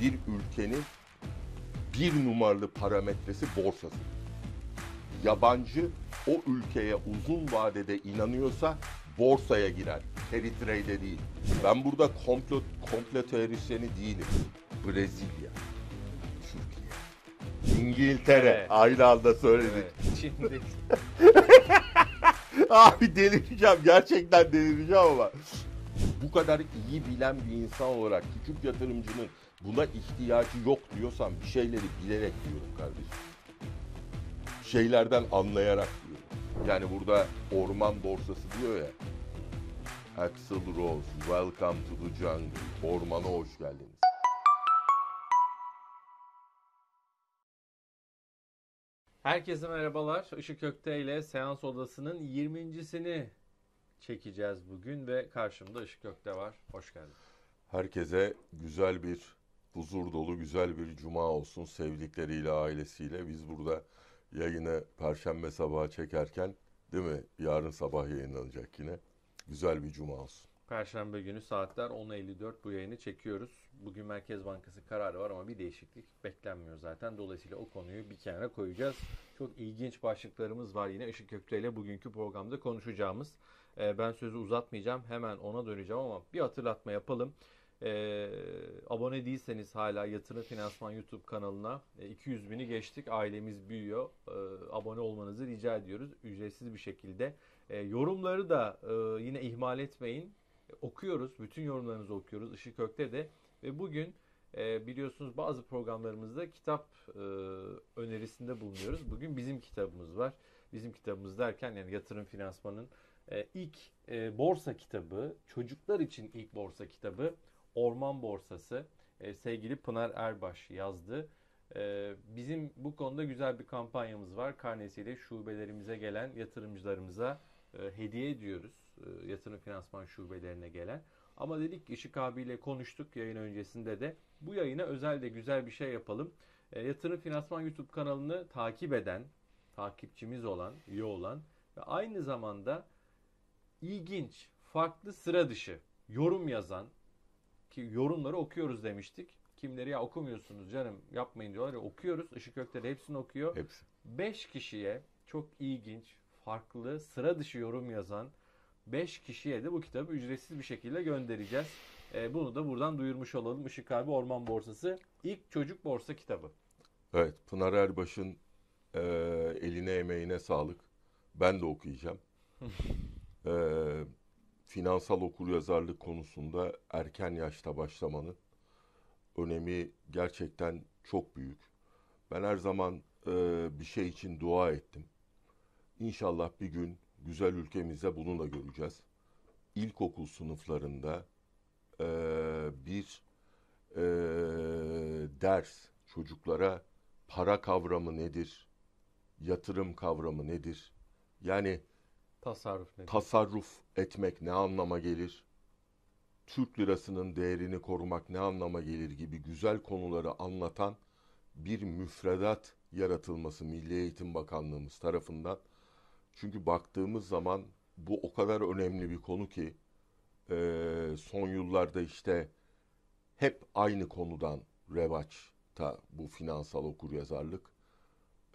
bir ülkenin bir numaralı parametresi borsası. Yabancı o ülkeye uzun vadede inanıyorsa borsaya girer. Carry trade'e değil. Ben burada komplo, komplo teorisyeni değilim. Brezilya, Türkiye, İngiltere. Evet. Aynı anda söyledik. Evet. Şimdi. Abi delireceğim. Gerçekten delireceğim ama. Bu kadar iyi bilen bir insan olarak küçük yatırımcının buna ihtiyacı yok diyorsan bir şeyleri bilerek diyorum kardeşim. Şeylerden anlayarak diyorum. Yani burada orman borsası diyor ya. Axel Rose, welcome to the jungle. Ormana hoş geldiniz. Herkese merhabalar. Işık Kökte ile Seans Odası'nın 20.sini çekeceğiz bugün ve karşımda Işık Kökte var. Hoş geldin. Herkese güzel bir huzur dolu güzel bir cuma olsun sevdikleriyle, ailesiyle. Biz burada yayını perşembe sabahı çekerken değil mi? Yarın sabah yayınlanacak yine. Güzel bir cuma olsun. Perşembe günü saatler 10.54 bu yayını çekiyoruz. Bugün Merkez Bankası kararı var ama bir değişiklik beklenmiyor zaten. Dolayısıyla o konuyu bir kenara koyacağız. Çok ilginç başlıklarımız var yine Işık Köktü ile bugünkü programda konuşacağımız. Ee, ben sözü uzatmayacağım hemen ona döneceğim ama bir hatırlatma yapalım. E, abone değilseniz hala Yatırım Finansman YouTube kanalına e, 200 bini geçtik. Ailemiz büyüyor. E, abone olmanızı rica ediyoruz. Ücretsiz bir şekilde. E, yorumları da e, yine ihmal etmeyin. E, okuyoruz. Bütün yorumlarınızı okuyoruz. Işık Ök'te de. Ve bugün e, biliyorsunuz bazı programlarımızda kitap e, önerisinde bulunuyoruz. Bugün bizim kitabımız var. Bizim kitabımız derken yani yatırım finansmanın e, ilk e, borsa kitabı, çocuklar için ilk borsa kitabı Orman Borsası e, sevgili Pınar Erbaş yazdı. E, bizim bu konuda güzel bir kampanyamız var. Karnesiyle şubelerimize gelen yatırımcılarımıza e, hediye ediyoruz. E, yatırım finansman şubelerine gelen. Ama dedik ki Işık abiyle konuştuk yayın öncesinde de bu yayına özel de güzel bir şey yapalım. E, yatırım Finansman YouTube kanalını takip eden, takipçimiz olan, üye olan ve aynı zamanda ilginç, farklı sıra dışı yorum yazan, ki yorumları okuyoruz demiştik. Kimleri ya okumuyorsunuz canım yapmayın diyorlar ya okuyoruz. Işık Ökten hepsini okuyor. Hepsi. 5 kişiye çok ilginç, farklı, sıra dışı yorum yazan beş kişiye de bu kitabı ücretsiz bir şekilde göndereceğiz. E, bunu da buradan duyurmuş olalım. Işık abi Orman Borsası ilk çocuk borsa kitabı. Evet Pınar Erbaş'ın e, eline emeğine sağlık. Ben de okuyacağım. e, finansal okuryazarlık konusunda erken yaşta başlamanın önemi gerçekten çok büyük. Ben her zaman e, bir şey için dua ettim. İnşallah bir gün güzel ülkemizde bunu da göreceğiz. İlkokul sınıflarında e, bir e, ders çocuklara para kavramı nedir, yatırım kavramı nedir? Yani Tasarruf nedir? Tasarruf etmek ne anlama gelir? Türk lirasının değerini korumak ne anlama gelir gibi güzel konuları anlatan bir müfredat yaratılması Milli Eğitim Bakanlığımız tarafından. Çünkü baktığımız zaman bu o kadar önemli bir konu ki e, son yıllarda işte hep aynı konudan revaçta bu finansal okur yazarlık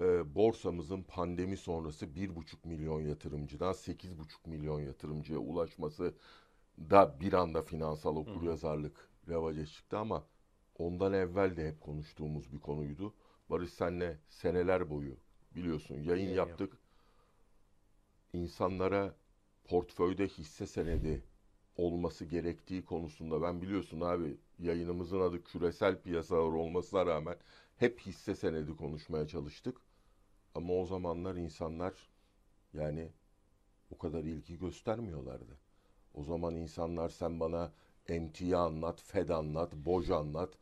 e, borsamızın pandemi sonrası 1,5 milyon yatırımcıdan 8,5 milyon yatırımcıya ulaşması da bir anda finansal okuryazarlık revaja çıktı ama ondan evvel de hep konuştuğumuz bir konuydu. Barış senle seneler boyu biliyorsun yayın yayın yaptık. yaptık. İnsanlara portföyde hisse senedi olması gerektiği konusunda ben biliyorsun abi yayınımızın adı küresel piyasalar olmasına rağmen hep hisse senedi konuşmaya çalıştık. Ama o zamanlar insanlar yani o kadar ilgi göstermiyorlardı. O zaman insanlar sen bana emtia anlat, Fed anlat, Boj anlat,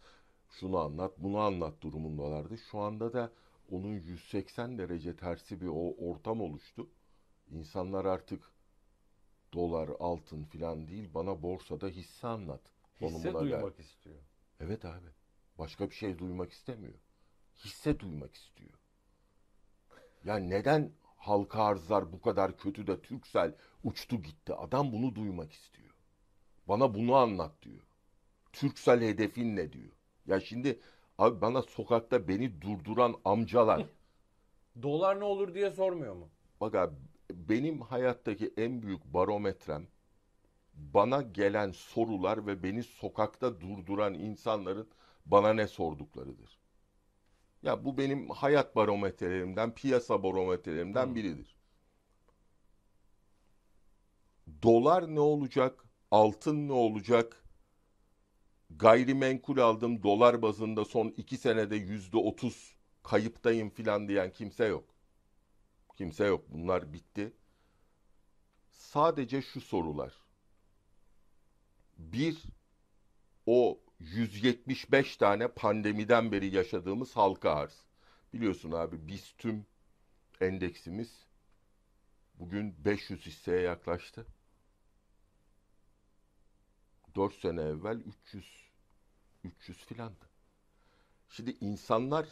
şunu anlat, bunu anlat durumundalardı. Şu anda da onun 180 derece tersi bir o ortam oluştu. İnsanlar artık dolar, altın filan değil bana borsada hisse anlat. Hisse duymak der. istiyor. Evet abi. Başka bir şey duymak istemiyor. Hisse duymak istiyor. Yani neden halka arzlar bu kadar kötü de Türksel uçtu gitti? Adam bunu duymak istiyor. Bana bunu anlat diyor. Türksel hedefin ne diyor? Ya şimdi abi bana sokakta beni durduran amcalar. Dolar ne olur diye sormuyor mu? Bak abi benim hayattaki en büyük barometrem bana gelen sorular ve beni sokakta durduran insanların bana ne sorduklarıdır. Ya bu benim hayat barometrelerimden, piyasa barometrelerimden hmm. biridir. Dolar ne olacak? Altın ne olacak? Gayrimenkul aldım dolar bazında son iki senede yüzde otuz kayıptayım filan diyen kimse yok. Kimse yok. Bunlar bitti. Sadece şu sorular. Bir, o 175 tane pandemiden beri yaşadığımız halka arz. Biliyorsun abi biz tüm endeksimiz bugün 500 hisseye yaklaştı. 4 sene evvel 300 300 filandı. Şimdi insanlar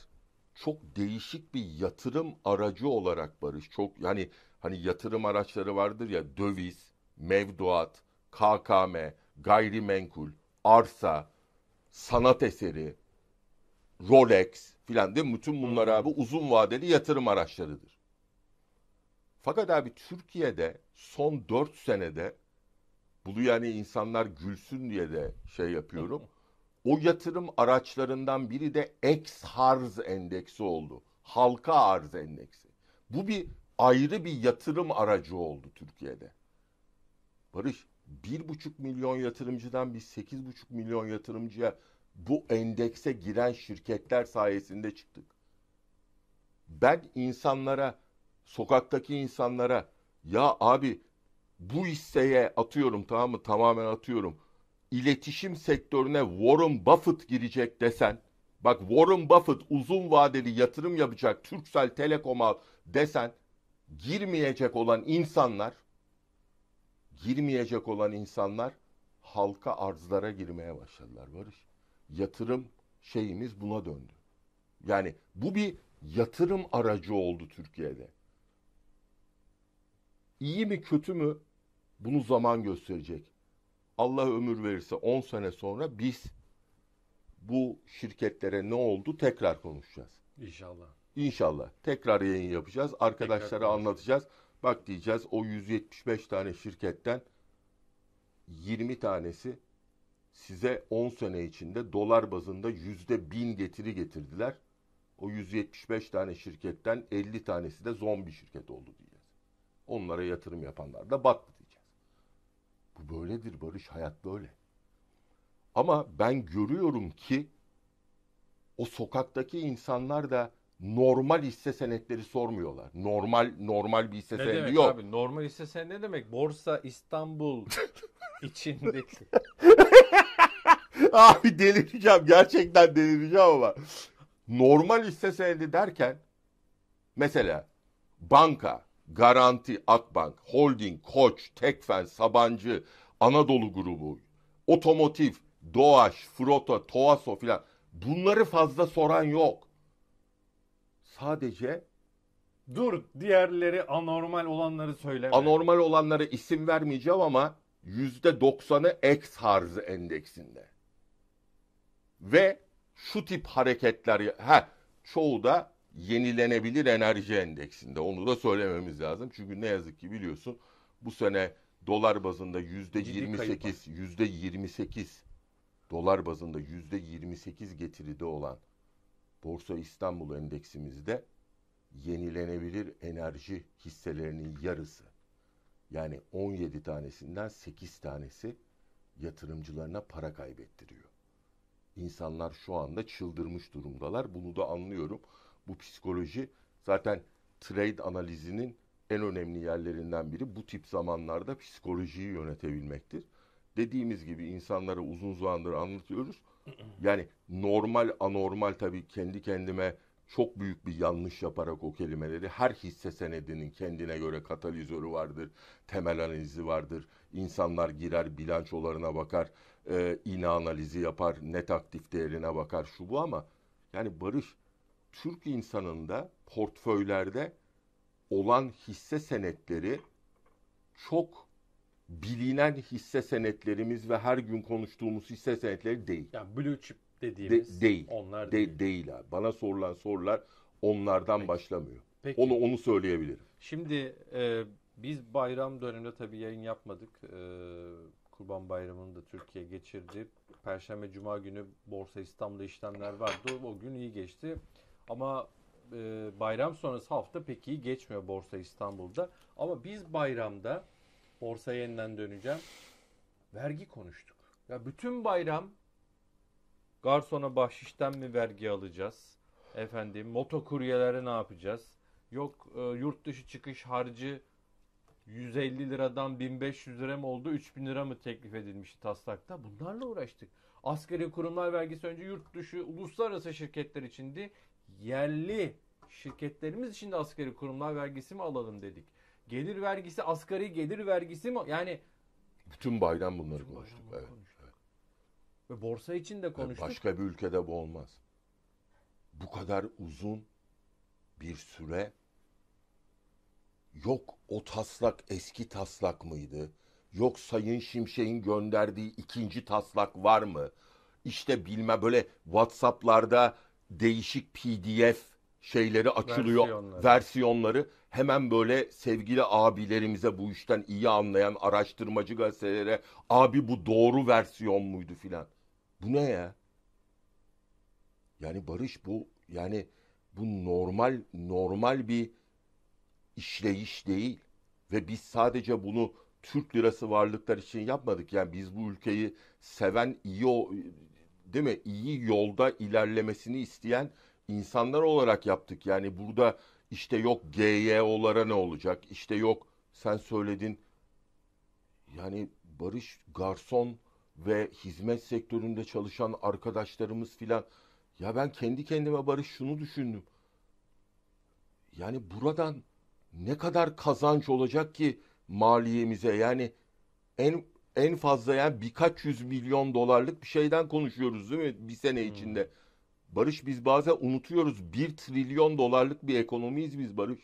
çok değişik bir yatırım aracı olarak Barış çok yani hani yatırım araçları vardır ya döviz, mevduat, KKM, gayrimenkul, arsa, sanat eseri, Rolex filan değil mi? Bütün bunlar abi uzun vadeli yatırım araçlarıdır. Fakat abi Türkiye'de son dört senede bunu yani insanlar gülsün diye de şey yapıyorum. O yatırım araçlarından biri de ex harz endeksi oldu. Halka arz endeksi. Bu bir ayrı bir yatırım aracı oldu Türkiye'de. Barış 1,5 milyon yatırımcıdan biz 8,5 milyon yatırımcıya bu endekse giren şirketler sayesinde çıktık. Ben insanlara, sokaktaki insanlara ya abi bu hisseye atıyorum tamam mı? Tamamen atıyorum. İletişim sektörüne Warren Buffett girecek desen, bak Warren Buffett uzun vadeli yatırım yapacak Türksel Telekom'a desen girmeyecek olan insanlar girmeyecek olan insanlar halka arzlara girmeye başladılar Barış. Yatırım şeyimiz buna döndü. Yani bu bir yatırım aracı oldu Türkiye'de. İyi mi kötü mü bunu zaman gösterecek. Allah ömür verirse 10 sene sonra biz bu şirketlere ne oldu tekrar konuşacağız. İnşallah. İnşallah. Tekrar yayın yapacağız. Arkadaşlara tekrar anlatacağız. Bak diyeceğiz o 175 tane şirketten 20 tanesi size 10 sene içinde dolar bazında yüzde bin getiri getirdiler. O 175 tane şirketten 50 tanesi de zombi şirket oldu diyeceğiz. Onlara yatırım yapanlar da battı diyeceğiz. Bu böyledir Barış, hayat böyle. Ama ben görüyorum ki o sokaktaki insanlar da normal hisse senetleri sormuyorlar. Normal normal bir hisse ne senedi demek yok. Abi, normal hisse senedi ne demek? Borsa İstanbul içindeki. abi delireceğim. Gerçekten delireceğim ama. Normal hisse senedi derken mesela banka, garanti, Akbank, holding, koç, tekfen, sabancı, Anadolu grubu, otomotiv, doğaç, frota, toaso filan bunları fazla soran yok sadece Dur diğerleri anormal olanları söyleme. anormal olanları isim vermeyeceğim ama yüzde doksanı X harzı endeksinde. Ve şu tip hareketler ha çoğu da yenilenebilir enerji endeksinde. Onu da söylememiz lazım. Çünkü ne yazık ki biliyorsun bu sene dolar bazında yüzde Ciddi yirmi sekiz yüzde yirmi sekiz dolar bazında yüzde yirmi sekiz getiride olan Borsa İstanbul endeksimizde yenilenebilir enerji hisselerinin yarısı yani 17 tanesinden 8 tanesi yatırımcılarına para kaybettiriyor. İnsanlar şu anda çıldırmış durumdalar. Bunu da anlıyorum. Bu psikoloji zaten trade analizinin en önemli yerlerinden biri bu tip zamanlarda psikolojiyi yönetebilmektir dediğimiz gibi insanlara uzun zamandır anlatıyoruz. Yani normal anormal tabii kendi kendime çok büyük bir yanlış yaparak o kelimeleri her hisse senedinin kendine göre katalizörü vardır, temel analizi vardır. İnsanlar girer bilançolarına bakar, e, iğne analizi yapar, net aktif değerine bakar şu bu ama yani Barış Türk insanında portföylerde olan hisse senetleri çok bilinen hisse senetlerimiz ve her gün konuştuğumuz hisse senetleri değil. Yani blue chip dediğimiz de, değil. onlar de, değil. değil abi. Bana sorulan sorular onlardan Peki. başlamıyor. Peki. Onu onu söyleyebilirim. Şimdi e, biz bayram döneminde tabii yayın yapmadık. E, Kurban Bayramı'nı da Türkiye geçirdi. Perşembe Cuma günü Borsa İstanbul'da işlemler vardı. O gün iyi geçti. Ama e, bayram sonrası hafta pek iyi geçmiyor Borsa İstanbul'da. Ama biz bayramda Borsa yeniden döneceğim. Vergi konuştuk. Ya bütün bayram garsona bahşişten mi vergi alacağız? Efendim motokuryelere ne yapacağız? Yok e, yurt dışı çıkış harcı 150 liradan 1500 lira mı oldu 3000 lira mı teklif edilmişti taslakta? Bunlarla uğraştık. Askeri kurumlar vergisi önce yurt dışı uluslararası şirketler içindi. Yerli şirketlerimiz için de asgari kurumlar vergisi mi alalım dedik. Gelir vergisi, asgari gelir vergisi mi? Yani bütün bayram bunları Bütün konuştuk. bayram evet. konuştuk. ve borsa için de konuştuk. Başka bir ülkede bu olmaz. Bu kadar uzun bir süre yok o taslak eski taslak mıydı? Yok Sayın Şimşek'in gönderdiği ikinci taslak var mı? İşte bilme böyle WhatsApp'larda değişik PDF şeyleri açılıyor, versiyonları. versiyonları. Hemen böyle sevgili abilerimize bu işten iyi anlayan araştırmacı gazetelere abi bu doğru versiyon muydu filan. Bu ne ya? Yani Barış bu yani bu normal normal bir işleyiş değil ve biz sadece bunu Türk lirası varlıklar için yapmadık. Yani biz bu ülkeyi seven iyi değil mi? iyi yolda ilerlemesini isteyen insanlar olarak yaptık. Yani burada işte yok GYO'lara ne olacak? İşte yok sen söyledin. Yani Barış Garson ve hizmet sektöründe çalışan arkadaşlarımız filan. Ya ben kendi kendime Barış şunu düşündüm. Yani buradan ne kadar kazanç olacak ki maliyemize? Yani en en fazla yani birkaç yüz milyon dolarlık bir şeyden konuşuyoruz değil mi? Bir sene hmm. içinde. Hmm. Barış biz bazen unutuyoruz. Bir trilyon dolarlık bir ekonomiyiz biz Barış.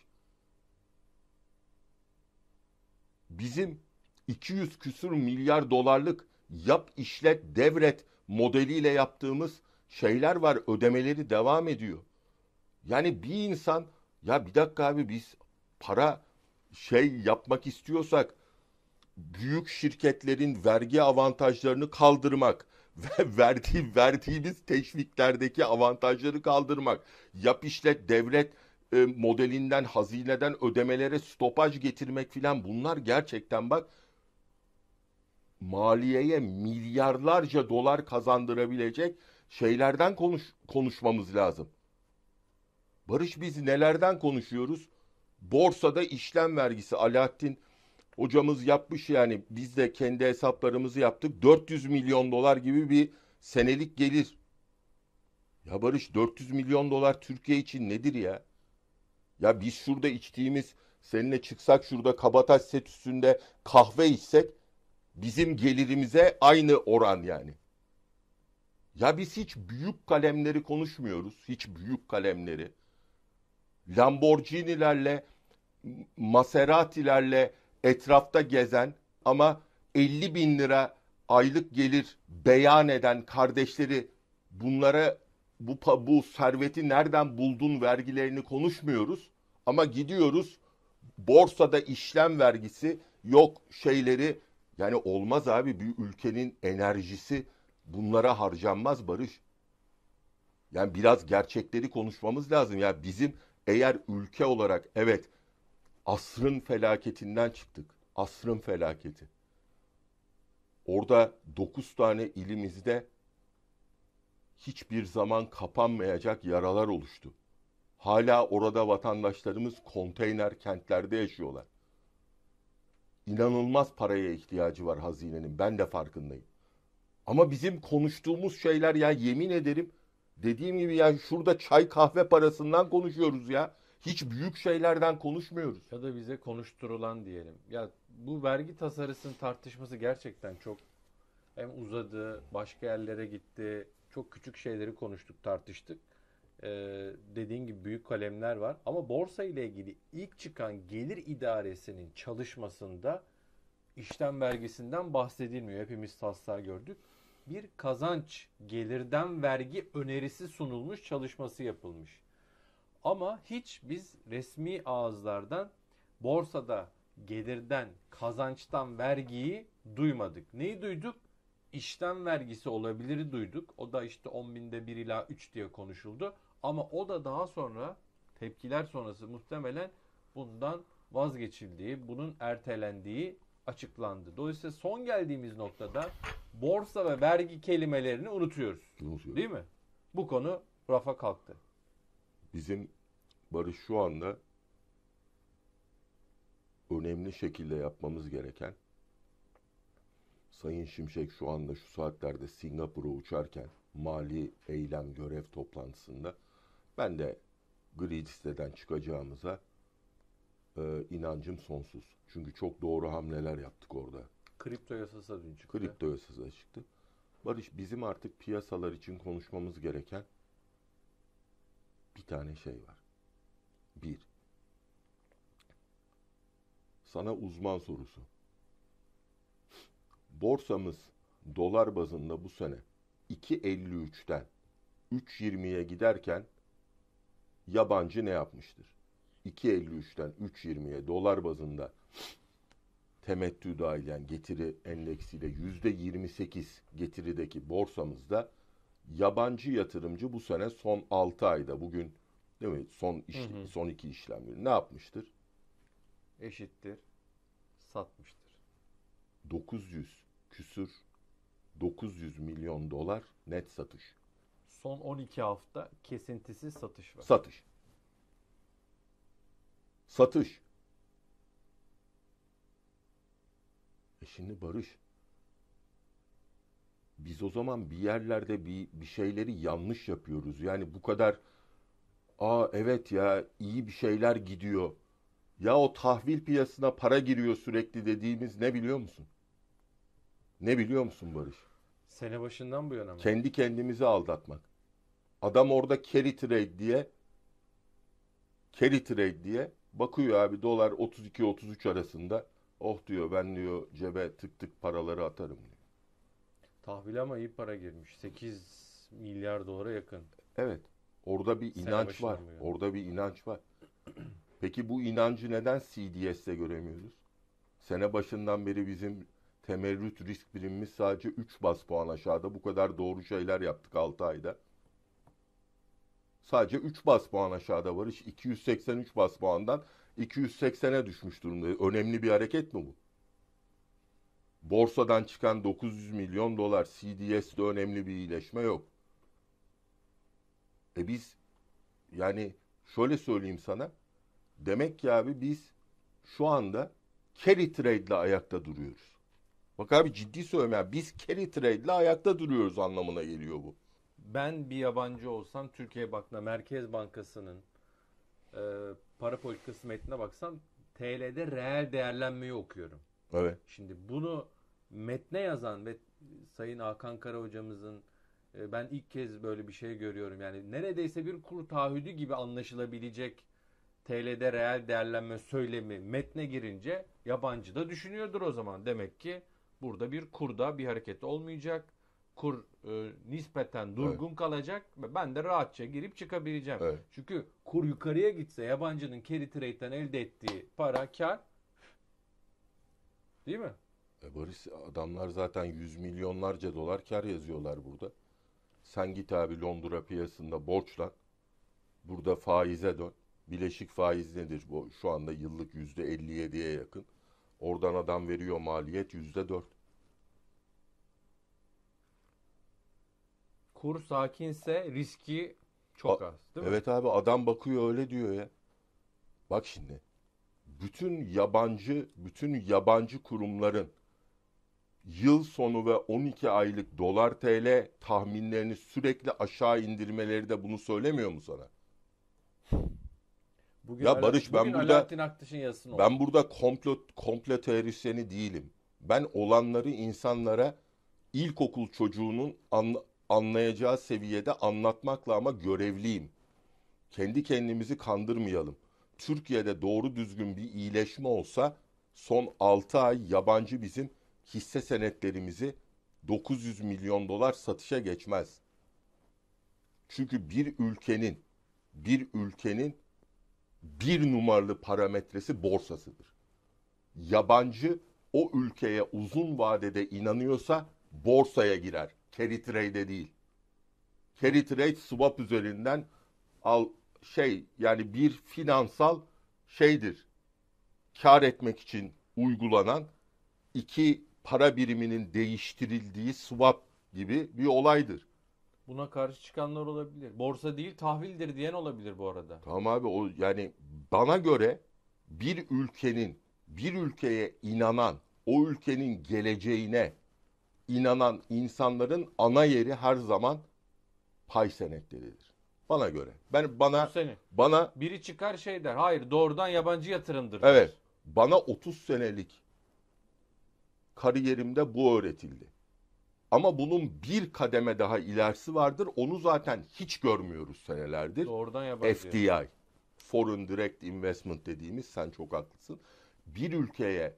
Bizim 200 küsür milyar dolarlık yap işlet devret modeliyle yaptığımız şeyler var. Ödemeleri devam ediyor. Yani bir insan ya bir dakika abi biz para şey yapmak istiyorsak büyük şirketlerin vergi avantajlarını kaldırmak, verdiği, verdiğimiz teşviklerdeki avantajları kaldırmak, yap işlet devlet e, modelinden hazineden ödemelere stopaj getirmek filan bunlar gerçekten bak maliyeye milyarlarca dolar kazandırabilecek şeylerden konuş, konuşmamız lazım. Barış biz nelerden konuşuyoruz? Borsada işlem vergisi Alaaddin hocamız yapmış yani biz de kendi hesaplarımızı yaptık. 400 milyon dolar gibi bir senelik gelir. Ya Barış 400 milyon dolar Türkiye için nedir ya? Ya biz şurada içtiğimiz seninle çıksak şurada Kabataş set üstünde kahve içsek bizim gelirimize aynı oran yani. Ya biz hiç büyük kalemleri konuşmuyoruz. Hiç büyük kalemleri. Lamborghini'lerle, Maserati'lerle, etrafta gezen ama 50 bin lira aylık gelir beyan eden kardeşleri bunlara bu, bu serveti nereden buldun vergilerini konuşmuyoruz. Ama gidiyoruz borsada işlem vergisi yok şeyleri yani olmaz abi bir ülkenin enerjisi bunlara harcanmaz Barış. Yani biraz gerçekleri konuşmamız lazım. Ya yani bizim eğer ülke olarak evet asrın felaketinden çıktık. Asrın felaketi. Orada dokuz tane ilimizde hiçbir zaman kapanmayacak yaralar oluştu. Hala orada vatandaşlarımız konteyner kentlerde yaşıyorlar. İnanılmaz paraya ihtiyacı var hazinenin. Ben de farkındayım. Ama bizim konuştuğumuz şeyler ya yemin ederim dediğim gibi ya şurada çay kahve parasından konuşuyoruz ya. Hiç büyük şeylerden konuşmuyoruz. Ya da bize konuşturulan diyelim. Ya bu vergi tasarısının tartışması gerçekten çok hem uzadı, başka yerlere gitti. Çok küçük şeyleri konuştuk, tartıştık. Ee, dediğin gibi büyük kalemler var. Ama borsa ile ilgili ilk çıkan gelir idaresinin çalışmasında işlem vergisinden bahsedilmiyor. Hepimiz taslar gördük. Bir kazanç gelirden vergi önerisi sunulmuş çalışması yapılmış. Ama hiç biz resmi ağızlardan borsada gelirden, kazançtan vergiyi duymadık. Neyi duyduk? İşten vergisi olabilir duyduk. O da işte 10 binde 1 ila 3 diye konuşuldu. Ama o da daha sonra tepkiler sonrası muhtemelen bundan vazgeçildiği, bunun ertelendiği açıklandı. Dolayısıyla son geldiğimiz noktada borsa ve vergi kelimelerini unutuyoruz. Unutuyor. Değil mi? Bu konu rafa kalktı. Bizim Barış şu anda önemli şekilde yapmamız gereken Sayın Şimşek şu anda şu saatlerde Singapur'a uçarken mali eylem görev toplantısında ben de gri listeden çıkacağımıza e, inancım sonsuz. Çünkü çok doğru hamleler yaptık orada. Kripto yasası dün çıktı. Kripto yasası çıktı. Barış bizim artık piyasalar için konuşmamız gereken bir tane şey var. Bir, sana uzman sorusu. Borsamız dolar bazında bu sene 2.53'ten 3.20'ye giderken yabancı ne yapmıştır? 2.53'ten 3.20'ye dolar bazında temettü dahilen yani getiri endeksiyle %28 getirideki borsamızda yabancı yatırımcı bu sene son 6 ayda bugün değil mi son iş, hı hı. son iki işlem günü ne yapmıştır? Eşittir satmıştır. 900 küsür 900 milyon dolar net satış. Son 12 hafta kesintisiz satış var. Satış. Satış. E şimdi Barış biz o zaman bir yerlerde bir, bir şeyleri yanlış yapıyoruz. Yani bu kadar aa evet ya iyi bir şeyler gidiyor. Ya o tahvil piyasına para giriyor sürekli dediğimiz ne biliyor musun? Ne biliyor musun Barış? Sene başından bu yana mı? Kendi kendimizi aldatmak. Adam orada carry trade diye carry trade diye bakıyor abi dolar 32-33 arasında. Oh diyor ben diyor cebe tık tık paraları atarım diyor. Tahvil ama iyi para girmiş. 8 milyar dolara yakın. Evet. Orada bir Sene inanç var. Yani. Orada bir inanç var. Peki bu inancı neden CDS'te göremiyoruz? Sene başından beri bizim temerrüt risk primimiz sadece 3 bas puan aşağıda. Bu kadar doğru şeyler yaptık 6 ayda. Sadece 3 bas puan aşağıda varış. 283 bas puandan 280'e düşmüş durumda. Önemli bir hareket mi bu? Borsadan çıkan 900 milyon dolar CDS'de önemli bir iyileşme yok. E biz yani şöyle söyleyeyim sana. Demek ki abi biz şu anda carry trade ile ayakta duruyoruz. Bak abi ciddi söylüyorum ya, biz carry trade ile ayakta duruyoruz anlamına geliyor bu. Ben bir yabancı olsam Türkiye Bank'ına Merkez Bankası'nın e, para politikası metnine baksam TL'de reel değerlenmeyi okuyorum. Evet. Şimdi bunu metne yazan ve Sayın Hakan Kara hocamızın e, ben ilk kez böyle bir şey görüyorum. Yani neredeyse bir kur taahhüdü gibi anlaşılabilecek TL'de reel değerlenme söylemi metne girince yabancı da düşünüyordur o zaman. Demek ki burada bir kurda bir hareket olmayacak. Kur e, nispeten durgun evet. kalacak ve ben de rahatça girip çıkabileceğim. Evet. Çünkü kur yukarıya gitse yabancının carry trade'den elde ettiği para kar değil mi? E Barış adamlar zaten yüz milyonlarca dolar kar yazıyorlar burada. Sen git abi Londra piyasında borçlan. Burada faize dön. Bileşik faiz nedir bu? Şu anda yıllık yüzde 57'ye yakın. Oradan adam veriyor maliyet yüzde dört. Kur sakinse riski çok A- az değil mi? Evet abi adam bakıyor öyle diyor ya. Bak şimdi bütün yabancı bütün yabancı kurumların yıl sonu ve 12 aylık dolar TL tahminlerini sürekli aşağı indirmeleri de bunu söylemiyor mu sana? Bugün ya Alaaddin, Barış ben burada ben burada komplo komplo teorisyeni değilim. Ben olanları insanlara ilkokul çocuğunun anla, anlayacağı seviyede anlatmakla ama görevliyim. Kendi kendimizi kandırmayalım. Türkiye'de doğru düzgün bir iyileşme olsa son 6 ay yabancı bizim hisse senetlerimizi 900 milyon dolar satışa geçmez. Çünkü bir ülkenin bir ülkenin bir numaralı parametresi borsasıdır. Yabancı o ülkeye uzun vadede inanıyorsa borsaya girer. Carry trade'e değil. Carry trade swap üzerinden al şey yani bir finansal şeydir. Kar etmek için uygulanan iki para biriminin değiştirildiği swap gibi bir olaydır. Buna karşı çıkanlar olabilir. Borsa değil tahvildir diyen olabilir bu arada. Tamam abi o yani bana göre bir ülkenin bir ülkeye inanan, o ülkenin geleceğine inanan insanların ana yeri her zaman pay senetleridir. Bana göre. Ben bana sene. bana biri çıkar şey der. Hayır, doğrudan yabancı yatırımdır. Evet. Bana 30 senelik kariyerimde bu öğretildi. Ama bunun bir kademe daha ilerisi vardır. Onu zaten hiç görmüyoruz senelerdir. Doğrudan yabancı. FDI. Yani. Foreign Direct Investment dediğimiz sen çok haklısın. Bir ülkeye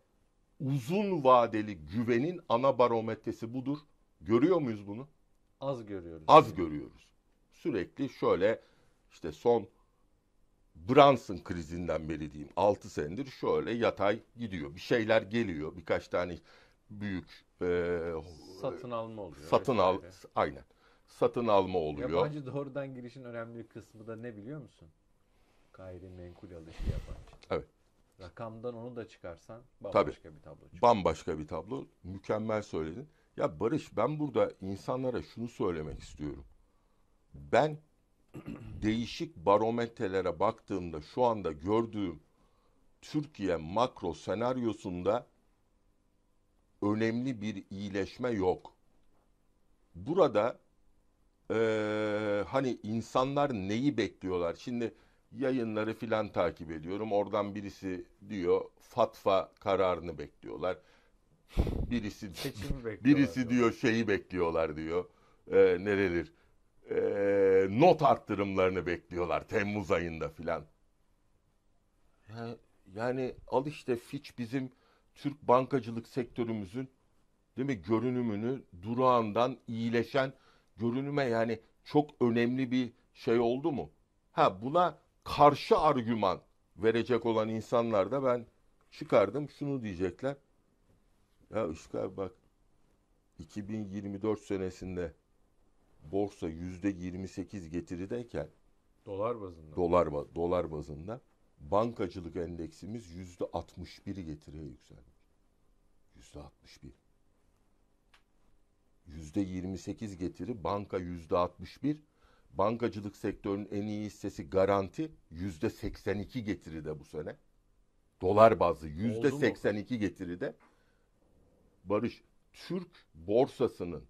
uzun vadeli güvenin ana barometresi budur. Görüyor muyuz bunu? Az görüyoruz. Az yani. görüyoruz. Sürekli şöyle işte son Branson krizinden beri diyeyim 6 senedir şöyle yatay gidiyor. Bir şeyler geliyor. Birkaç tane büyük e, satın alma oluyor. Satın al öyle. aynen. Satın alma oluyor. Yabancı doğrudan girişin önemli kısmı da ne biliyor musun? Gayrimenkul alışı yabancı. Evet. Rakamdan onu da çıkarsan bambaşka Tabii, bir tablo çıkıyor. Bambaşka bir tablo. Mükemmel söyledin. Ya Barış ben burada insanlara şunu söylemek istiyorum. Ben değişik barometrelere baktığımda şu anda gördüğüm Türkiye makro senaryosunda önemli bir iyileşme yok. Burada e, hani insanlar neyi bekliyorlar? Şimdi yayınları filan takip ediyorum. Oradan birisi diyor Fatfa kararını bekliyorlar. Birisi bekliyorlar birisi diyor şeyi bekliyorlar diyor. E, ne E, not arttırımlarını bekliyorlar Temmuz ayında filan. Yani, yani al işte Fitch bizim Türk bankacılık sektörümüzün değil mi görünümünü durağından iyileşen görünüme yani çok önemli bir şey oldu mu? Ha buna karşı argüman verecek olan insanlar da ben çıkardım şunu diyecekler. Ya Işık bak 2024 senesinde borsa yüzde %28 getirideyken dolar bazında dolar, dolar bazında bankacılık endeksimiz yüzde 61 getiriye yükselmiş. Yüzde 61. Yüzde 28 getiri banka yüzde 61. Bankacılık sektörünün en iyi hissesi garanti yüzde 82 getiri de bu sene. Dolar bazlı yüzde 82 getiri de. Barış Türk borsasının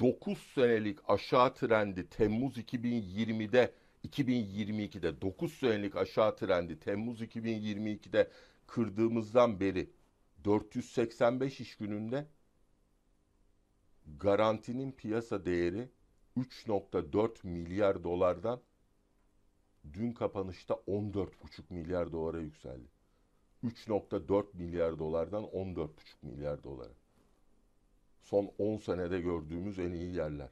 9 senelik aşağı trendi Temmuz 2020'de 2022'de 9 senelik aşağı trendi Temmuz 2022'de kırdığımızdan beri 485 iş gününde garantinin piyasa değeri 3.4 milyar dolardan dün kapanışta 14.5 milyar dolara yükseldi. 3.4 milyar dolardan 14.5 milyar dolara. Son 10 senede gördüğümüz en iyi yerler.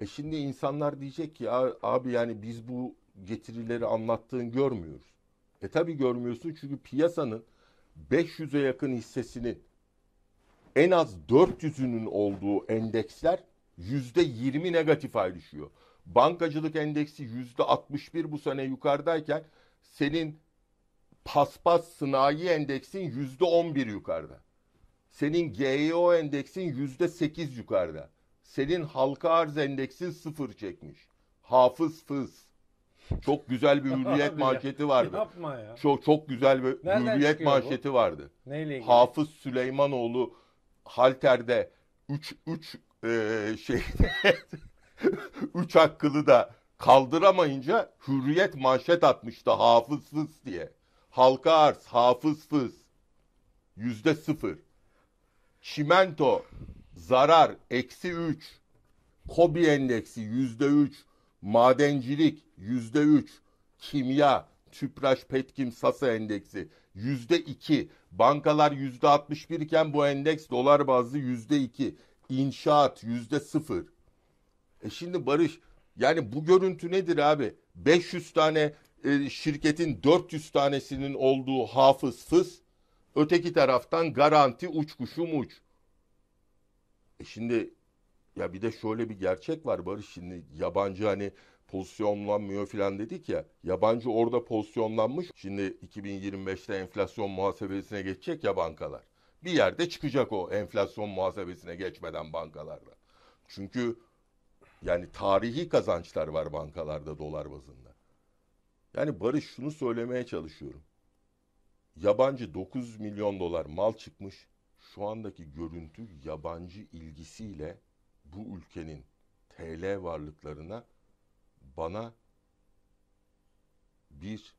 E şimdi insanlar diyecek ki abi yani biz bu getirileri anlattığın görmüyoruz. E tabi görmüyorsun çünkü piyasanın 500'e yakın hissesinin en az 400'ünün olduğu endeksler %20 negatif ayrışıyor. Bankacılık endeksi %61 bu sene yukarıdayken senin paspas sınai endeksin %11 yukarıda. Senin GEO endeksin %8 yukarıda senin halka arz endeksi sıfır çekmiş. Hafız fız. Çok güzel bir hürriyet manşeti ya, vardı. Yapma ya. Çok çok güzel bir Nereden hürriyet manşeti bu? vardı. Neyle ilgili? Hafız Süleymanoğlu halterde 3 3 e, şey 3 hakkılı da kaldıramayınca hürriyet manşet atmıştı hafız fız diye. Halka arz hafız fız. Yüzde sıfır. Çimento zarar eksi 3, Kobi endeksi yüzde 3, madencilik yüzde 3, kimya, tüpraş, petkim, sasa endeksi yüzde 2, bankalar yüzde 61 iken bu endeks dolar bazlı yüzde 2, inşaat yüzde 0. E şimdi Barış yani bu görüntü nedir abi? 500 tane e, şirketin 400 tanesinin olduğu hafız fıs, öteki taraftan garanti uç kuşu muç. E şimdi ya bir de şöyle bir gerçek var Barış şimdi yabancı hani pozisyonlanmıyor filan dedik ya. Yabancı orada pozisyonlanmış. Şimdi 2025'te enflasyon muhasebesine geçecek ya bankalar. Bir yerde çıkacak o enflasyon muhasebesine geçmeden bankalarda. Çünkü yani tarihi kazançlar var bankalarda dolar bazında. Yani Barış şunu söylemeye çalışıyorum. Yabancı 9 milyon dolar mal çıkmış şu andaki görüntü yabancı ilgisiyle bu ülkenin TL varlıklarına bana bir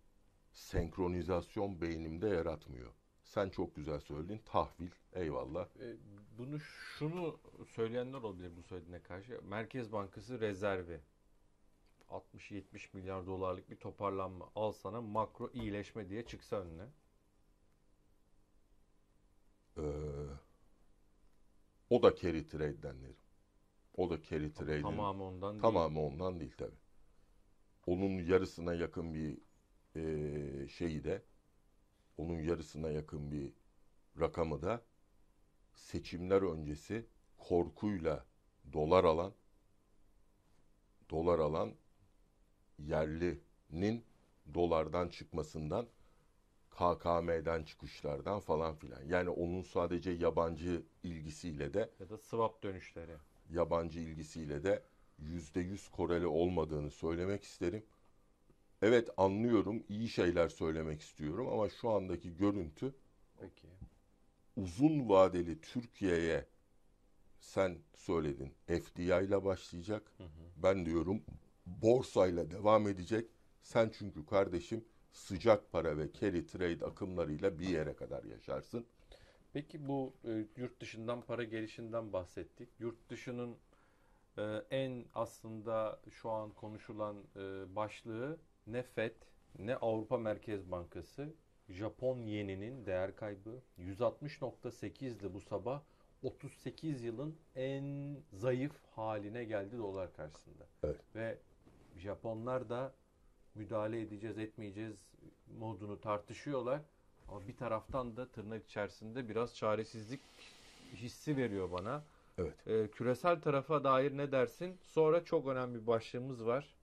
senkronizasyon beynimde yaratmıyor. Sen çok güzel söyledin. Tahvil. Eyvallah. E, bunu şunu söyleyenler olabilir bu söylediğine karşı. Merkez Bankası rezervi. 60-70 milyar dolarlık bir toparlanma. Al sana makro iyileşme diye çıksa önüne. Ee, o da carry trade'denleri. O da carry trade'in. Tamamı ondan değil. Tamamı ondan değil tabi. Onun yarısına yakın bir e, şeyi de onun yarısına yakın bir rakamı da seçimler öncesi korkuyla dolar alan dolar alan yerlinin dolardan çıkmasından KKM'den çıkışlardan falan filan. Yani onun sadece yabancı ilgisiyle de ya da swap dönüşleri. Yabancı ilgisiyle de yüzde yüz koreli olmadığını söylemek isterim. Evet anlıyorum iyi şeyler söylemek istiyorum ama şu andaki görüntü Peki. uzun vadeli Türkiye'ye sen söyledin FDI ile başlayacak. Hı hı. Ben diyorum borsayla devam edecek. Sen çünkü kardeşim sıcak para ve carry trade akımlarıyla bir yere kadar yaşarsın. Peki bu e, yurt dışından para gelişinden bahsettik. Yurt dışının e, en aslında şu an konuşulan e, başlığı ne FED ne Avrupa Merkez Bankası Japon yeninin değer kaybı 160.8'di bu sabah 38 yılın en zayıf haline geldi dolar karşısında. Evet. Ve Japonlar da müdahale edeceğiz, etmeyeceğiz modunu tartışıyorlar. Ama bir taraftan da tırnak içerisinde biraz çaresizlik hissi veriyor bana. Evet. Ee, küresel tarafa dair ne dersin? Sonra çok önemli bir başlığımız var.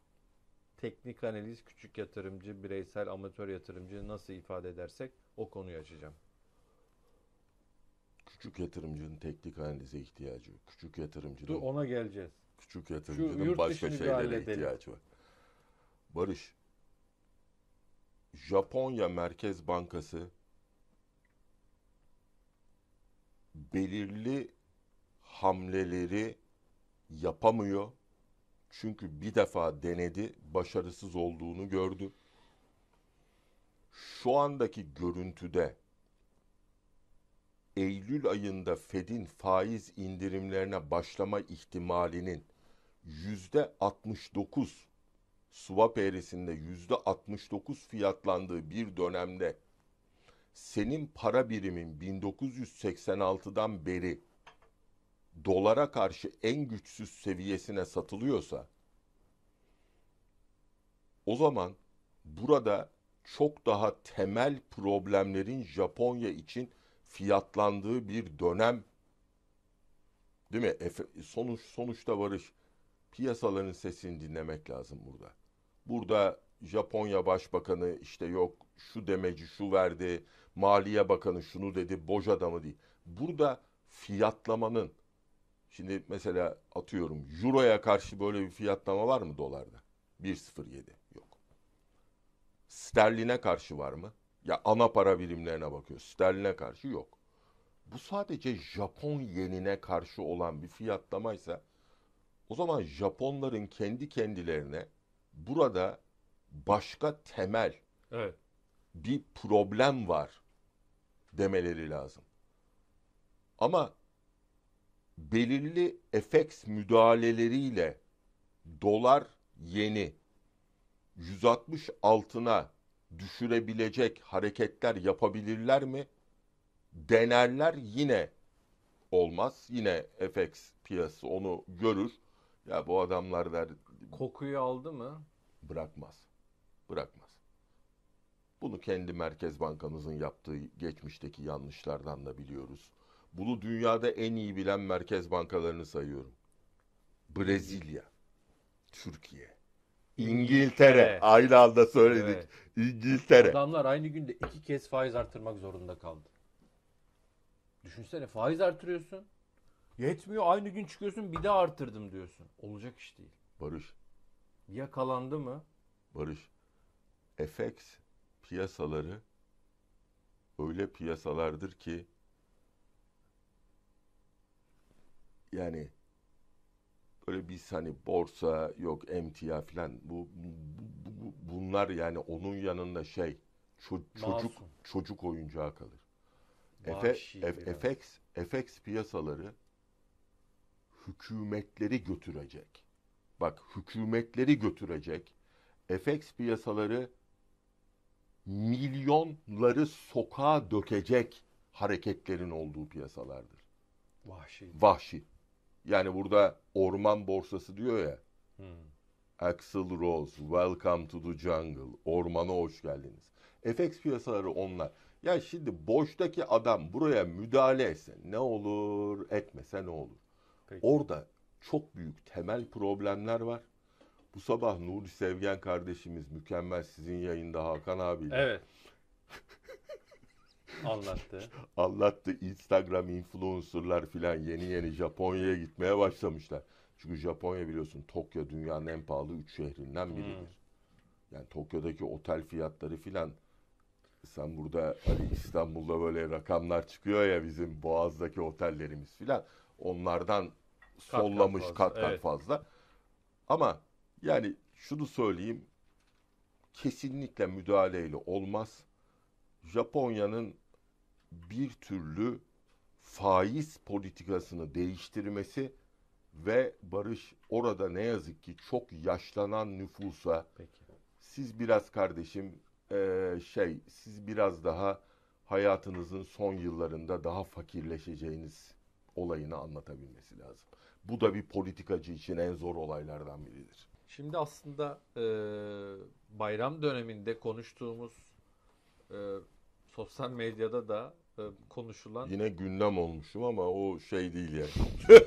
Teknik analiz, küçük yatırımcı, bireysel amatör yatırımcı nasıl ifade edersek o konuyu açacağım. Küçük yatırımcının teknik analize ihtiyacı. Küçük yatırımcının... Dur ona geleceğiz. Küçük yatırımcının Şu başka şeylere ihtiyacı var. Barış, Japonya Merkez Bankası belirli hamleleri yapamıyor. Çünkü bir defa denedi, başarısız olduğunu gördü. Şu andaki görüntüde Eylül ayında Fed'in faiz indirimlerine başlama ihtimalinin yüzde 69 swap eğrisinde yüzde 69 fiyatlandığı bir dönemde senin para birimin 1986'dan beri dolara karşı en güçsüz seviyesine satılıyorsa o zaman burada çok daha temel problemlerin Japonya için fiyatlandığı bir dönem değil mi? Sonuç sonuçta varış piyasaların sesini dinlemek lazım burada. Burada Japonya Başbakanı işte yok şu demeci şu verdi, Maliye Bakanı şunu dedi, boş adamı değil. Burada fiyatlamanın şimdi mesela atıyorum Euro'ya karşı böyle bir fiyatlama var mı dolarda? 1.07 yok. Sterline karşı var mı? Ya ana para birimlerine bakıyor. Sterline karşı yok. Bu sadece Japon yenine karşı olan bir fiyatlamaysa o zaman Japonların kendi kendilerine burada başka temel evet. bir problem var demeleri lazım. Ama belirli efeks müdahaleleriyle dolar yeni 160 altına düşürebilecek hareketler yapabilirler mi? Denerler yine olmaz. Yine FX piyası onu görür. Ya bu adamlar der Kokuyu aldı mı? Bırakmaz. Bırakmaz. Bunu kendi Merkez Bankamızın yaptığı geçmişteki yanlışlardan da biliyoruz. Bunu dünyada en iyi bilen merkez bankalarını sayıyorum. Brezilya, Türkiye, İngiltere. Evet. Aynı anda söyledik. Evet. İngiltere. Adamlar aynı günde iki kez faiz artırmak zorunda kaldı. Düşünsene faiz artırıyorsun. Yetmiyor aynı gün çıkıyorsun bir daha artırdım diyorsun. Olacak iş değil. Barış. Yakalandı mı? Barış. FX piyasaları öyle piyasalardır ki yani böyle bir hani borsa yok emtia falan bu, bu, bu bunlar yani onun yanında şey ço- Masum. çocuk çocuk oyuncağı kalır. Efe, Efe, FX, FX piyasaları hükümetleri götürecek bak hükümetleri götürecek, FX piyasaları milyonları sokağa dökecek hareketlerin olduğu piyasalardır. Vahşi. Vahşi. Yani burada orman borsası diyor ya. Hmm. Axel Rose, Welcome to the Jungle, ormana hoş geldiniz. FX piyasaları onlar. Ya şimdi boştaki adam buraya müdahale etse ne olur, etmese ne olur. Peki. Orada çok büyük temel problemler var. Bu sabah Nuri Sevgen kardeşimiz mükemmel sizin yayında Hakan abiyle. Evet. Anlattı. Anlattı. Instagram influencerlar filan yeni yeni Japonya'ya gitmeye başlamışlar. Çünkü Japonya biliyorsun Tokyo dünyanın en pahalı üç şehrinden biridir. Hmm. Yani Tokyo'daki otel fiyatları filan sen burada hani İstanbul'da böyle rakamlar çıkıyor ya bizim Boğaz'daki otellerimiz filan onlardan kat sollamış kat, kat, kat evet. fazla. Ama yani şunu söyleyeyim kesinlikle müdahaleyle olmaz. Japonya'nın bir türlü faiz politikasını değiştirmesi ve barış orada ne yazık ki çok yaşlanan nüfusa Peki. siz biraz kardeşim e, şey siz biraz daha hayatınızın son yıllarında daha fakirleşeceğiniz olayını anlatabilmesi lazım. Bu da bir politikacı için en zor olaylardan biridir. Şimdi aslında e, bayram döneminde konuştuğumuz e, sosyal medyada da e, konuşulan... Yine gündem olmuşum ama o şey değil yani.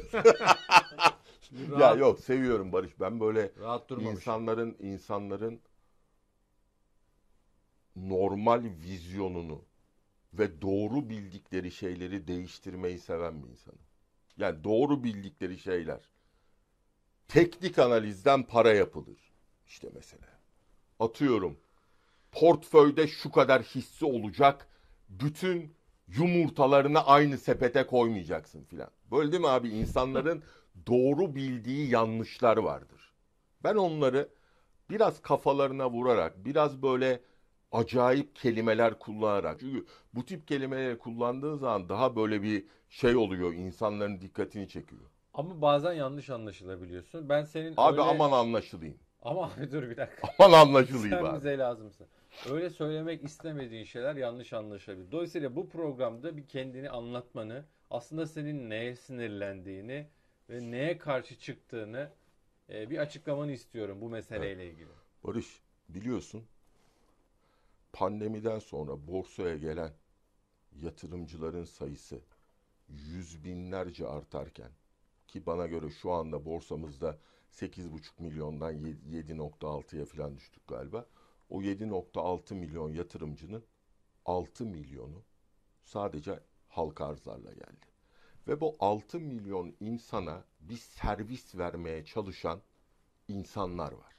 rahat, ya yok seviyorum Barış ben böyle rahat insanların insanların normal vizyonunu ve doğru bildikleri şeyleri değiştirmeyi seven bir insanım. Yani doğru bildikleri şeyler. Teknik analizden para yapılır. İşte mesela. Atıyorum. Portföyde şu kadar hissi olacak. Bütün yumurtalarını aynı sepete koymayacaksın filan. Böyle değil mi abi? İnsanların doğru bildiği yanlışlar vardır. Ben onları biraz kafalarına vurarak, biraz böyle acayip kelimeler kullanarak. Çünkü bu tip kelimeleri kullandığı zaman daha böyle bir şey oluyor. insanların dikkatini çekiyor. Ama bazen yanlış anlaşılabiliyorsun. Ben senin Abi öyle... aman anlaşılayım. Ama abi dur bir dakika. Aman anlaşılayım Sen abi. bize lazımsın. Öyle söylemek istemediğin şeyler yanlış anlaşılabilir. Dolayısıyla bu programda bir kendini anlatmanı, aslında senin neye sinirlendiğini ve neye karşı çıktığını e, bir açıklamanı istiyorum bu meseleyle ilgili. Barış biliyorsun pandemiden sonra borsaya gelen yatırımcıların sayısı yüz binlerce artarken ki bana göre şu anda borsamızda 8,5 milyondan 7.6'ya falan düştük galiba. O 7.6 milyon yatırımcının 6 milyonu sadece halka arzlarla geldi. Ve bu 6 milyon insana bir servis vermeye çalışan insanlar var.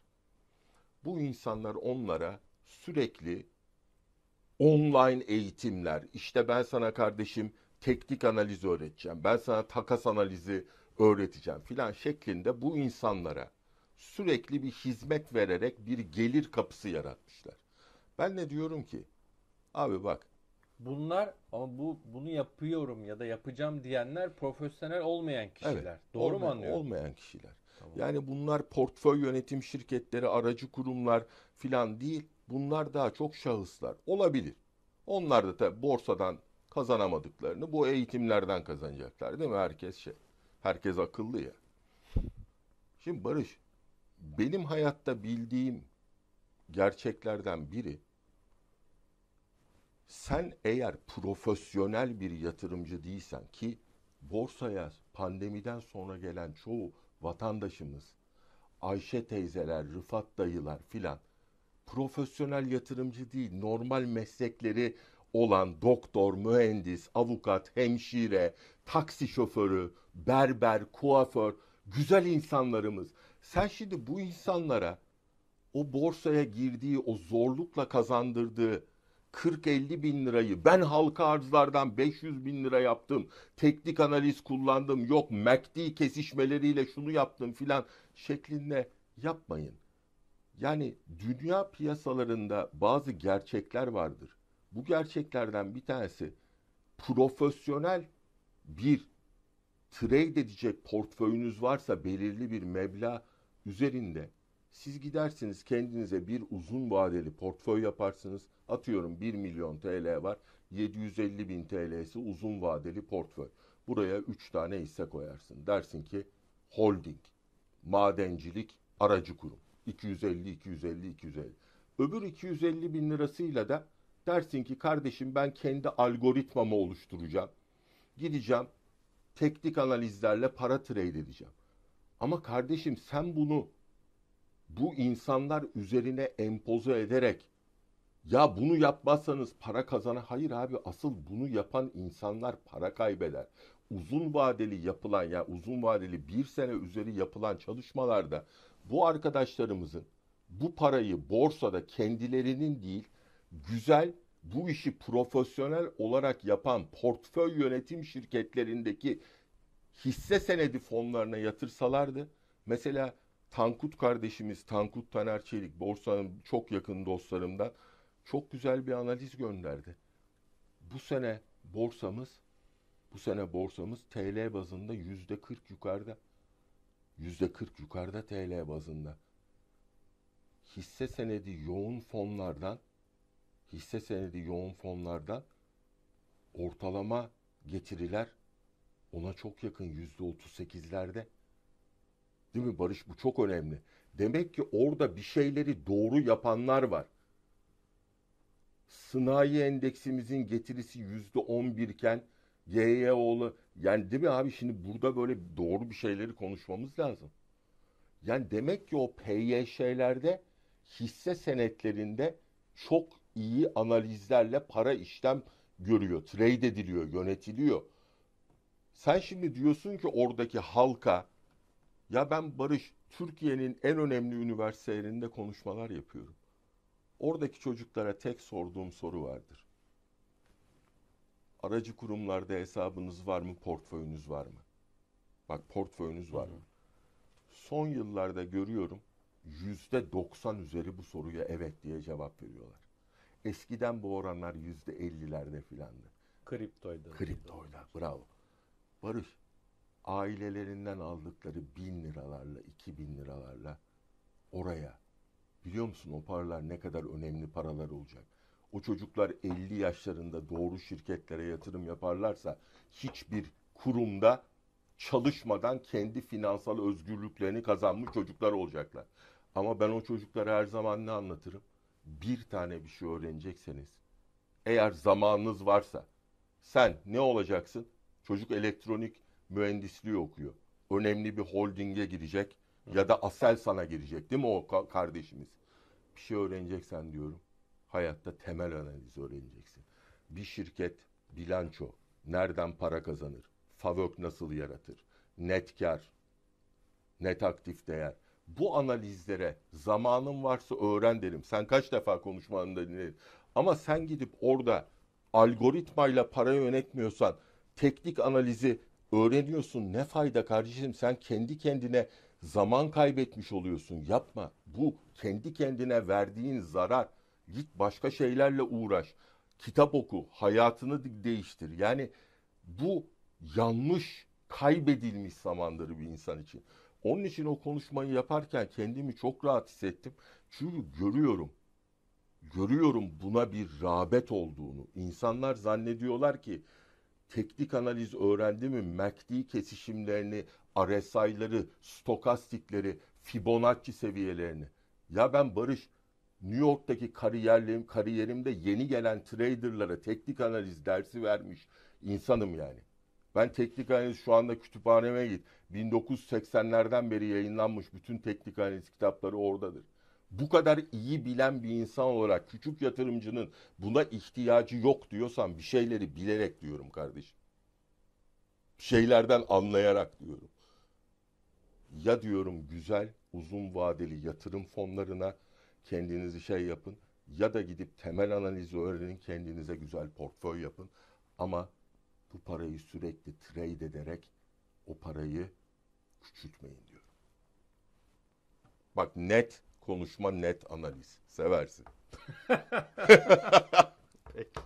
Bu insanlar onlara sürekli online eğitimler. İşte ben sana kardeşim teknik analizi öğreteceğim. Ben sana takas analizi öğreteceğim filan şeklinde bu insanlara sürekli bir hizmet vererek bir gelir kapısı yaratmışlar. Ben ne diyorum ki? Abi bak. Bunlar ama bu bunu yapıyorum ya da yapacağım diyenler profesyonel olmayan kişiler. Evet, Doğru olmayan, mu anlıyorum? Olmayan kişiler. Tamam. Yani bunlar portföy yönetim şirketleri, aracı kurumlar filan değil. Bunlar daha çok şahıslar olabilir. Onlar da tabi borsadan kazanamadıklarını bu eğitimlerden kazanacaklar değil mi? Herkes şey. Herkes akıllı ya. Şimdi Barış benim hayatta bildiğim gerçeklerden biri sen eğer profesyonel bir yatırımcı değilsen ki borsaya pandemiden sonra gelen çoğu vatandaşımız Ayşe teyzeler, Rıfat dayılar filan profesyonel yatırımcı değil, normal meslekleri olan doktor, mühendis, avukat, hemşire, taksi şoförü, berber, kuaför, güzel insanlarımız. Sen şimdi bu insanlara o borsaya girdiği, o zorlukla kazandırdığı 40-50 bin lirayı ben halka arzlardan 500 bin lira yaptım. Teknik analiz kullandım. Yok MACD kesişmeleriyle şunu yaptım filan şeklinde yapmayın. Yani dünya piyasalarında bazı gerçekler vardır. Bu gerçeklerden bir tanesi profesyonel bir trade edecek portföyünüz varsa belirli bir meblağ üzerinde siz gidersiniz kendinize bir uzun vadeli portföy yaparsınız. Atıyorum 1 milyon TL var. 750 bin TL'si uzun vadeli portföy. Buraya 3 tane hisse koyarsın. Dersin ki holding, madencilik, aracı kurum. 250, 250, 250. Öbür 250 bin lirasıyla da dersin ki kardeşim ben kendi algoritmamı oluşturacağım. Gideceğim teknik analizlerle para trade edeceğim. Ama kardeşim sen bunu bu insanlar üzerine empoze ederek ya bunu yapmazsanız para kazana hayır abi asıl bunu yapan insanlar para kaybeder. Uzun vadeli yapılan ya yani uzun vadeli bir sene üzeri yapılan çalışmalarda bu arkadaşlarımızın bu parayı borsada kendilerinin değil güzel bu işi profesyonel olarak yapan portföy yönetim şirketlerindeki hisse senedi fonlarına yatırsalardı mesela Tankut kardeşimiz Tankut Taner Çelik borsanın çok yakın dostlarımdan çok güzel bir analiz gönderdi. Bu sene borsamız bu sene borsamız TL bazında yüzde 40 yukarıda yüzde 40 yukarıda TL bazında. Hisse senedi yoğun fonlardan hisse senedi yoğun fonlardan ortalama getiriler ona çok yakın yüzde 38'lerde. Değil mi Barış? Bu çok önemli. Demek ki orada bir şeyleri doğru yapanlar var. Sınai endeksimizin getirisi yüzde 11 iken Yeyeoğlu yani değil mi abi şimdi burada böyle doğru bir şeyleri konuşmamız lazım. Yani demek ki o PYŞ'lerde hisse senetlerinde çok iyi analizlerle para işlem görüyor, trade ediliyor, yönetiliyor. Sen şimdi diyorsun ki oradaki halka ya ben Barış Türkiye'nin en önemli üniversitelerinde konuşmalar yapıyorum. Oradaki çocuklara tek sorduğum soru vardır aracı kurumlarda hesabınız var mı, portföyünüz var mı? Bak portföyünüz var mı? Son yıllarda görüyorum yüzde 90 üzeri bu soruya evet diye cevap veriyorlar. Eskiden bu oranlar yüzde 50'lerde filandı. Kriptoydu. Kriptoyla bravo. Barış ailelerinden aldıkları bin liralarla, iki bin liralarla oraya biliyor musun o paralar ne kadar önemli paralar olacak o çocuklar 50 yaşlarında doğru şirketlere yatırım yaparlarsa hiçbir kurumda çalışmadan kendi finansal özgürlüklerini kazanmış çocuklar olacaklar. Ama ben o çocuklara her zaman ne anlatırım? Bir tane bir şey öğrenecekseniz, eğer zamanınız varsa, sen ne olacaksın? Çocuk elektronik mühendisliği okuyor. Önemli bir holdinge girecek ya da Aselsan'a girecek değil mi o kardeşimiz? Bir şey öğreneceksen diyorum hayatta temel analizi öğreneceksin. Bir şirket bilanço nereden para kazanır? Favök nasıl yaratır? Net kar, net aktif değer. Bu analizlere zamanın varsa öğren derim. Sen kaç defa konuşmanı da dinledin. Ama sen gidip orada algoritmayla para yönetmiyorsan teknik analizi öğreniyorsun. Ne fayda kardeşim? Sen kendi kendine zaman kaybetmiş oluyorsun. Yapma. Bu kendi kendine verdiğin zarar Git başka şeylerle uğraş. Kitap oku, hayatını değiştir. Yani bu yanlış, kaybedilmiş zamanları bir insan için. Onun için o konuşmayı yaparken kendimi çok rahat hissettim. Çünkü görüyorum. Görüyorum buna bir rağbet olduğunu. İnsanlar zannediyorlar ki teknik analiz öğrendi mi MACD kesişimlerini, RSI'ları, stokastikleri, Fibonacci seviyelerini. Ya ben Barış New York'taki kariyerim, kariyerimde yeni gelen traderlara teknik analiz dersi vermiş insanım yani. Ben teknik analiz şu anda kütüphaneme git. 1980'lerden beri yayınlanmış bütün teknik analiz kitapları oradadır. Bu kadar iyi bilen bir insan olarak küçük yatırımcının buna ihtiyacı yok diyorsan bir şeyleri bilerek diyorum kardeşim. Şeylerden anlayarak diyorum. Ya diyorum güzel uzun vadeli yatırım fonlarına kendinizi şey yapın ya da gidip temel analizi öğrenin kendinize güzel portföy yapın ama bu parayı sürekli trade ederek o parayı küçültmeyin diyorum. Bak net konuşma, net analiz. Seversin. Peki.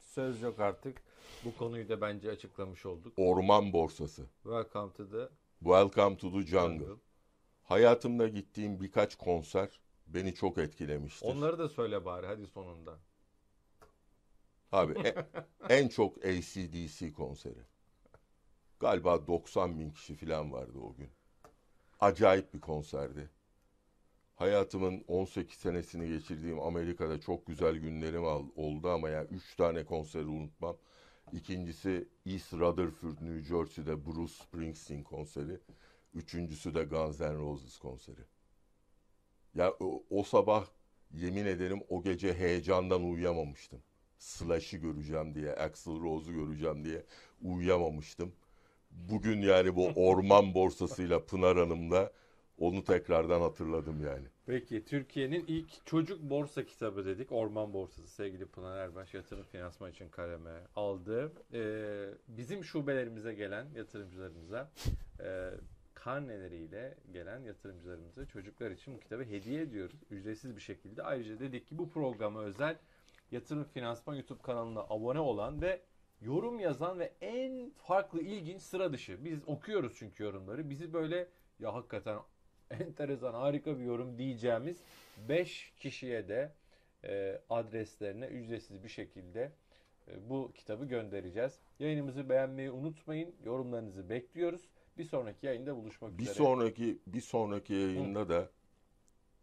Söz yok artık. Bu konuyu da bence açıklamış olduk. Orman borsası. Welcome to the Welcome to the jungle. jungle. Hayatımda gittiğim birkaç konser beni çok etkilemiştir. Onları da söyle bari hadi sonunda. Abi en, en çok ACDC konseri. Galiba 90 bin kişi falan vardı o gün. Acayip bir konserdi. Hayatımın 18 senesini geçirdiğim Amerika'da çok güzel günlerim oldu ama ya yani 3 tane konseri unutmam. İkincisi East Rutherford, New Jersey'de Bruce Springsteen konseri. Üçüncüsü de Guns N' Roses konseri. Ya o, o sabah yemin ederim o gece heyecandan uyuyamamıştım. Slash'ı göreceğim diye, Axl Rose'u göreceğim diye uyuyamamıştım. Bugün yani bu orman borsasıyla Pınar Hanım'la onu tekrardan hatırladım yani. Peki Türkiye'nin ilk çocuk borsa kitabı dedik. Orman Borsası sevgili Pınar Erbaş yatırım finansman için kaleme aldı. Ee, bizim şubelerimize gelen yatırımcılarımıza e, karneleriyle gelen yatırımcılarımıza çocuklar için bu kitabı hediye ediyoruz. Ücretsiz bir şekilde. Ayrıca dedik ki bu programa özel yatırım finansman YouTube kanalına abone olan ve yorum yazan ve en farklı ilginç sıra dışı. Biz okuyoruz çünkü yorumları. Bizi böyle ya hakikaten enteresan harika bir yorum diyeceğimiz 5 kişiye de e, adreslerine ücretsiz bir şekilde e, bu kitabı göndereceğiz. Yayınımızı beğenmeyi unutmayın. Yorumlarınızı bekliyoruz. Bir sonraki yayında buluşmak bir üzere. Bir sonraki bir sonraki yayında Hı. da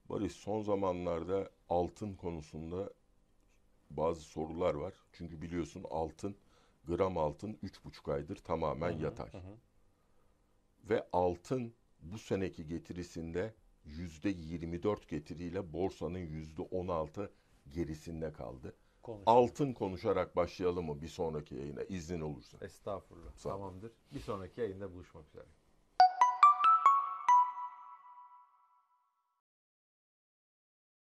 Barış son zamanlarda altın konusunda bazı sorular var. Çünkü biliyorsun altın gram altın 3,5 aydır tamamen hı hı, yatay. Hı. Ve altın bu seneki getirisinde yüzde %24 getiriyle borsanın yüzde %16 gerisinde kaldı konuşalım. altın konuşarak başlayalım mı bir sonraki yayına izin olursa? Estağfurullah. Sağ Tamamdır. Bir sonraki yayında buluşmak üzere.